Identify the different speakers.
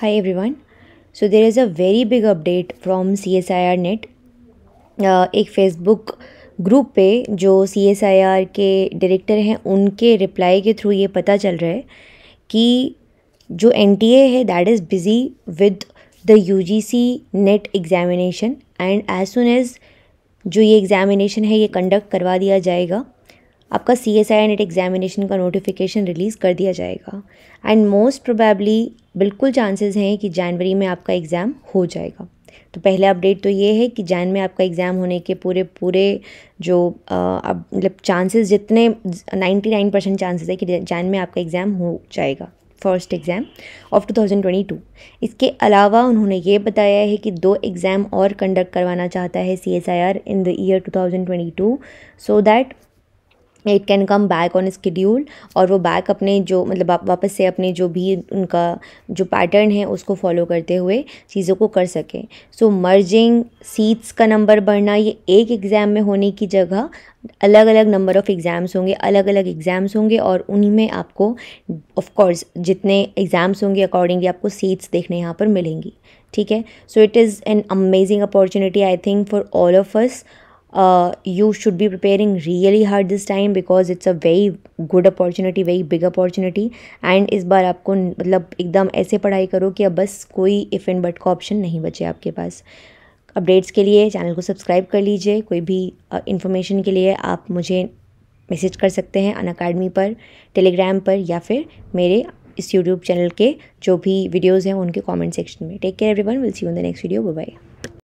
Speaker 1: high everyone so there is a very big update very C S I R NET एक Facebook group पे जो C S I R के director हैं उनके reply के through ये पता चल रहा है कि जो एन टी ए है that is busy with the U G C NET examination and as soon as जो ये एग्ज़ामिनेशन है ये कंडक्ट करवा दिया जाएगा आपका C S I NET examination का नोटिफिकेशन रिलीज़ कर दिया जाएगा एंड मोस्ट प्रोबेबली बिल्कुल चांसेस हैं कि जनवरी में आपका एग्ज़ाम हो जाएगा तो पहला अपडेट तो ये है कि जैन में आपका एग्ज़ाम होने के पूरे पूरे जो अब मतलब चांसेस जितने नाइन्टी नाइन परसेंट चांसेस है कि जैन में आपका एग्ज़ाम हो जाएगा first exam of two thousand twenty two इसके अलावा उन्होंने ये बताया है कि दो एग्ज़ाम और कंडक्ट करवाना चाहता है C S I R in the year two thousand twenty two so that it can come back on schedule और वो बैक अपने जो मतलब वापस से अपने जो भी उनका जो पैटर्न है उसको फॉलो करते हुए चीज़ों को कर सकें सो मर्जिंग सीट्स का नंबर बढ़ना ये एक एग्ज़ाम में होने की जगह अलग अलग नंबर ऑफ़ एग्ज़ाम्स होंगे अलग अलग एग्ज़ाम्स होंगे और उन्हीं में आपको ऑफकोर्स जितने एग्ज़ाम्स होंगे अकॉर्डिंगली आपको सीट्स देखने यहाँ पर मिलेंगी ठीक है so it is an amazing opportunity I think for all of us uh, you should be preparing really hard this time because it's a very good opportunity very big opportunity and इस बार आपको मतलब एकदम ऐसे पढ़ाई करो कि अब बस कोई इफ़ एंड बट का ऑप्शन नहीं बचे आपके पास अपडेट्स के लिए चैनल को सब्सक्राइब कर लीजिए कोई भी इन्फॉर्मेशन uh, के लिए आप मुझे मैसेज कर सकते हैं अन अकेडमी पर टेलीग्राम पर या फिर मेरे इस यूट्यूब चैनल के जो भी वीडियोज़ हैं उनके कॉमेंट सेक्शन में take care everyone will see you the next video bye